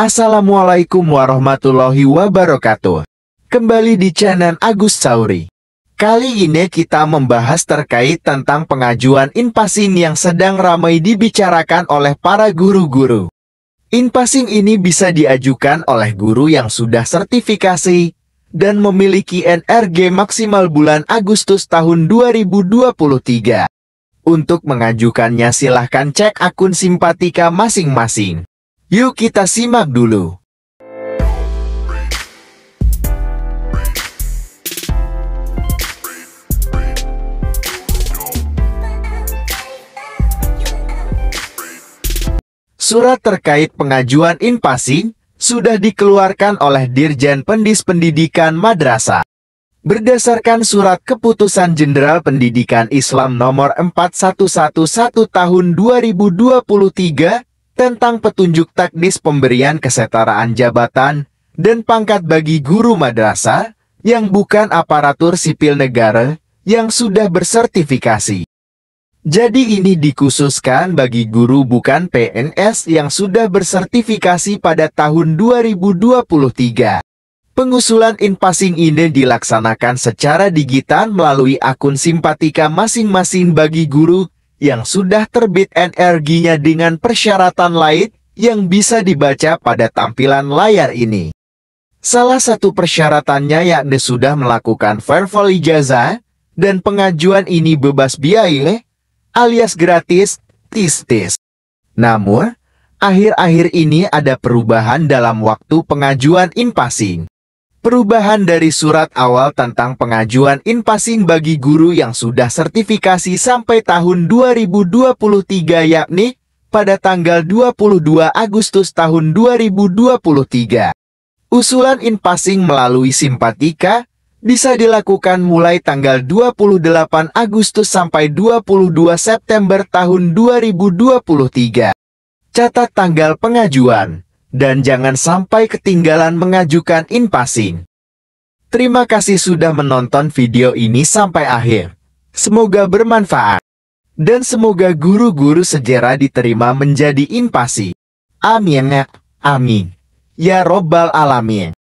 Assalamualaikum warahmatullahi wabarakatuh. Kembali di channel Agus Sauri. Kali ini kita membahas terkait tentang pengajuan inpasin yang sedang ramai dibicarakan oleh para guru-guru. Inpasin ini bisa diajukan oleh guru yang sudah sertifikasi dan memiliki NRG maksimal bulan Agustus tahun 2023. Untuk mengajukannya silahkan cek akun simpatika masing-masing. Yuk kita simak dulu. Surat terkait pengajuan invasi sudah dikeluarkan oleh Dirjen Pendis Pendidikan Madrasah. Berdasarkan surat keputusan Jenderal Pendidikan Islam nomor 4111 tahun 2023, tentang petunjuk teknis pemberian kesetaraan jabatan dan pangkat bagi guru madrasah yang bukan aparatur sipil negara yang sudah bersertifikasi. Jadi ini dikhususkan bagi guru bukan PNS yang sudah bersertifikasi pada tahun 2023. Pengusulan inpasing ini dilaksanakan secara digital melalui akun simpatika masing-masing bagi guru yang sudah terbit energinya dengan persyaratan lain yang bisa dibaca pada tampilan layar ini. Salah satu persyaratannya yakni sudah melakukan verbal ijazah, dan pengajuan ini bebas biaya, alias gratis, tis-tis. Namun, akhir-akhir ini ada perubahan dalam waktu pengajuan Impasing. Perubahan dari surat awal tentang pengajuan inpassing bagi guru yang sudah sertifikasi sampai tahun 2023 yakni pada tanggal 22 Agustus tahun 2023. Usulan inpassing melalui simpatika bisa dilakukan mulai tanggal 28 Agustus sampai 22 September tahun 2023. Catat tanggal pengajuan dan jangan sampai ketinggalan mengajukan in Terima kasih sudah menonton video ini sampai akhir. Semoga bermanfaat. Dan semoga guru-guru sejarah diterima menjadi in passing. Amin. Ya. Amin. Ya Robbal Alamin.